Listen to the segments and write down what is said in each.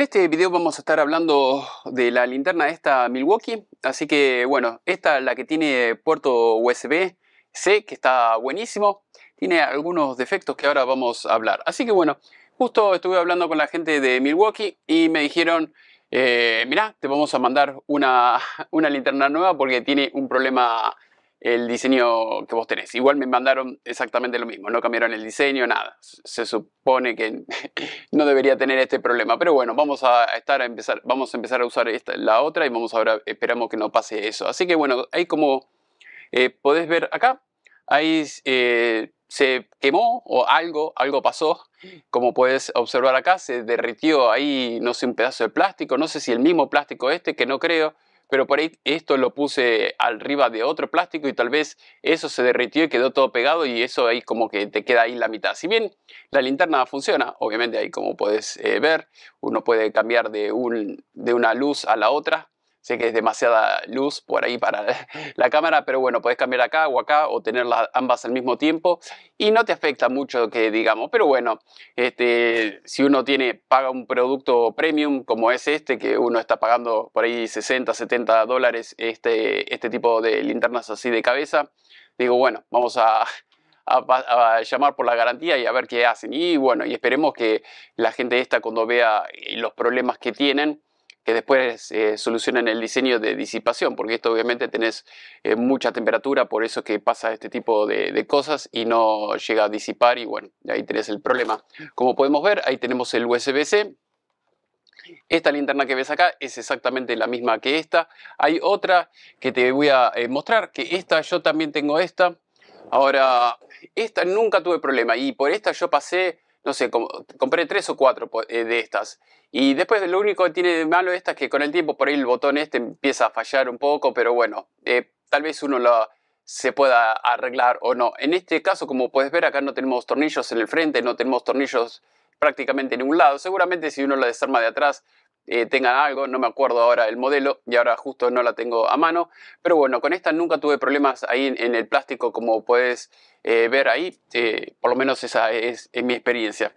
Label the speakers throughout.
Speaker 1: En este video vamos a estar hablando de la linterna esta Milwaukee, así que bueno, esta la que tiene puerto USB-C, que está buenísimo, tiene algunos defectos que ahora vamos a hablar. Así que bueno, justo estuve hablando con la gente de Milwaukee y me dijeron, eh, mirá, te vamos a mandar una, una linterna nueva porque tiene un problema el diseño que vos tenés. Igual me mandaron exactamente lo mismo, no cambiaron el diseño, nada. Se supone que no debería tener este problema, pero bueno, vamos a estar a empezar, vamos a empezar a usar esta, la otra y vamos ahora esperamos que no pase eso. Así que bueno, ahí como eh, podés ver acá, ahí eh, se quemó o algo, algo pasó. Como puedes observar acá, se derritió ahí, no sé, un pedazo de plástico, no sé si el mismo plástico este, que no creo pero por ahí esto lo puse arriba de otro plástico y tal vez eso se derritió y quedó todo pegado y eso ahí como que te queda ahí la mitad. Si bien la linterna funciona, obviamente ahí como puedes eh, ver, uno puede cambiar de una luz a la otra, Sé que es demasiada luz por ahí para la cámara, pero bueno, podés cambiar acá o acá o tenerlas ambas al mismo tiempo y no te afecta mucho que digamos, pero bueno, este, si uno tiene, paga un producto premium como es este, que uno está pagando por ahí 60, 70 dólares este, este tipo de linternas así de cabeza, digo, bueno, vamos a, a, a, llamar por la garantía y a ver qué hacen. Y bueno, y esperemos que la gente esta cuando vea eh, los problemas que tienen, después eh, solucionan el diseño de disipación, porque esto obviamente tenés eh, mucha temperatura, por eso es que pasa este tipo de, cosas y no llega a disipar y bueno, ahí tenés el problema. Como podemos ver, ahí tenemos el USB-C. Esta linterna que ves acá es exactamente la misma que esta. Hay otra que te voy a eh, mostrar, que esta yo también tengo esta. Ahora, esta nunca tuve problema y por esta yo pasé no sé, compré tres o cuatro eh, de estas. Y después lo único que tiene de malo esta es que con el tiempo por ahí el botón este empieza a fallar un poco, pero bueno, eh, tal vez uno lo, se pueda arreglar o no. En este caso, como puedes ver, acá no tenemos tornillos en el frente, no tenemos tornillos prácticamente en ningún lado. Seguramente si uno lo desarma de atrás eh, Tenga algo, no me acuerdo ahora el modelo y ahora justo no la tengo a mano, pero bueno, con esta nunca tuve problemas ahí en, el plástico como puedes eh, ver ahí, eh, por lo menos esa es, mi experiencia.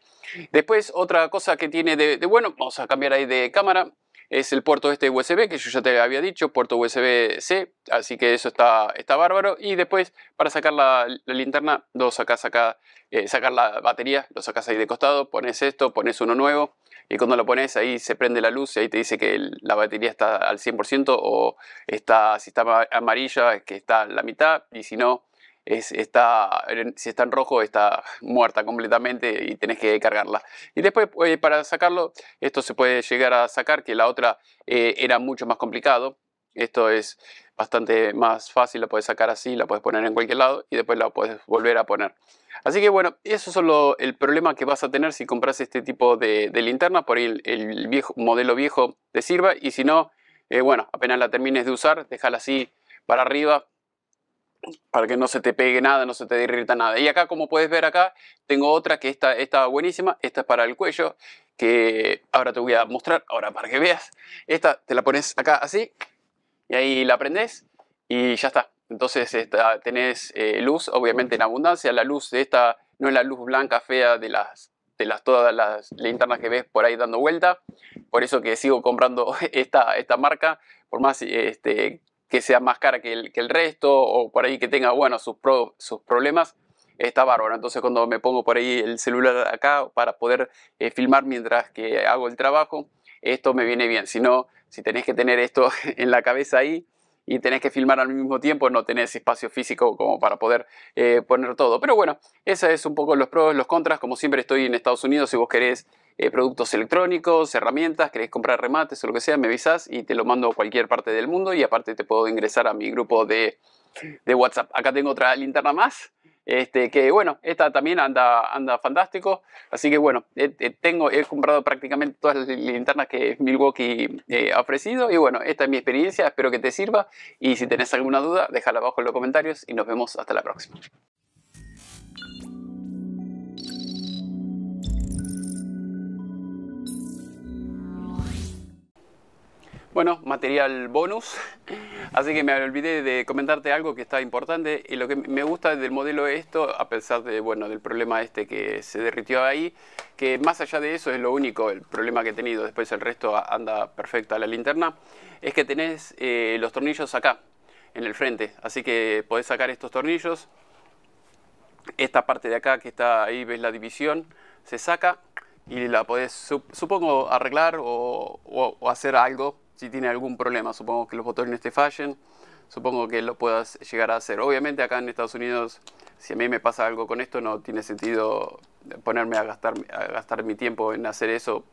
Speaker 1: Después otra cosa que tiene de, bueno, vamos a cambiar ahí de cámara, es el puerto este USB que yo ya te había dicho, puerto USB-C, así que eso está, está bárbaro. Y después para sacar la, linterna, lo sacas acá, sacar la batería, lo sacas ahí de costado, pones esto, pones uno nuevo y cuando lo pones ahí se prende la luz y ahí te dice que la batería está al 100% o está, si está amarilla es que está en la mitad y si no, es, está, si está en rojo está muerta completamente y tenés que cargarla. Y después eh, para sacarlo, esto se puede llegar a sacar, que la otra eh, era mucho más complicado. Esto es bastante más fácil, la puedes sacar así, la puedes poner en cualquier lado y después la puedes volver a poner. Así que bueno, eso es solo el problema que vas a tener si compras este tipo de, linterna, por ahí el, viejo, modelo viejo te sirva y si no, eh, bueno, apenas la termines de usar, déjala así para arriba para que no se te pegue nada, no se te derrita nada. Y acá, como puedes ver acá, tengo otra que está, está buenísima. Esta es para el cuello, que ahora te voy a mostrar, ahora para que veas. Esta te la pones acá así y ahí la prendés y ya está. Entonces tenés eh, luz, obviamente en abundancia. La luz de esta no es la luz blanca fea de las de las todas las linternas que ves por ahí dando vuelta. Por eso que sigo comprando esta, esta marca, por más este, que sea más cara que el, que el, resto o por ahí que tenga bueno sus, sus problemas. Está bárbaro, entonces cuando me pongo por ahí el celular acá para poder eh, filmar mientras que hago el trabajo, esto me viene bien. Si no, si tenés que tener esto en la cabeza ahí y tenés que filmar al mismo tiempo, no tenés espacio físico como para poder eh, poner todo. Pero bueno, esa es un poco los pros, los contras. Como siempre estoy en Estados Unidos, si vos querés eh, productos electrónicos, herramientas, querés comprar remates o lo que sea, me avisás y te lo mando a cualquier parte del mundo y aparte te puedo ingresar a mi grupo de, de WhatsApp. Acá tengo otra linterna más. Este, que bueno, esta también anda, anda fantástico. Así que bueno, tengo, he comprado prácticamente todas las linternas que Milwaukee eh, ha ofrecido. Y bueno, esta es mi experiencia, espero que te sirva. Y si tenés alguna duda, déjala abajo en los comentarios y nos vemos hasta la próxima. Bueno, material bonus. Así que me olvidé de comentarte algo que está importante y lo que me gusta del modelo esto, a pesar de, bueno, del problema este que se derritió ahí, que más allá de eso es lo único, el problema que he tenido, después el resto anda perfecta la linterna, es que tenés eh, los tornillos acá, en el frente, así que podés sacar estos tornillos, esta parte de acá que está ahí, ves la división, se saca y la podés, supongo, arreglar o hacer algo si tiene algún problema. Supongo que los botones te fallen, supongo que lo puedas llegar a hacer. Obviamente acá en Estados Unidos, si a mí me pasa algo con esto, no tiene sentido ponerme a gastar, a gastar mi tiempo en hacer eso.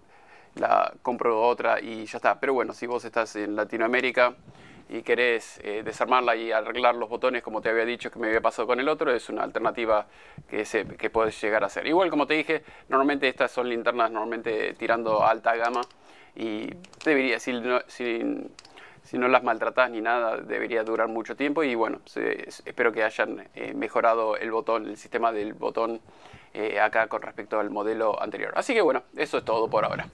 Speaker 1: La compro otra y ya está. Pero bueno, si vos estás en Latinoamérica, y querés eh, desarmarla y arreglar los botones como te había dicho que me había pasado con el otro, es una alternativa que, se, puedes llegar a hacer. Igual como te dije, normalmente estas son linternas normalmente tirando alta gama y debería, si no, las maltratás ni nada, debería durar mucho tiempo y bueno, espero que hayan eh, mejorado el botón, el sistema del botón eh, acá con respecto al modelo anterior. Así que bueno, eso es todo por ahora.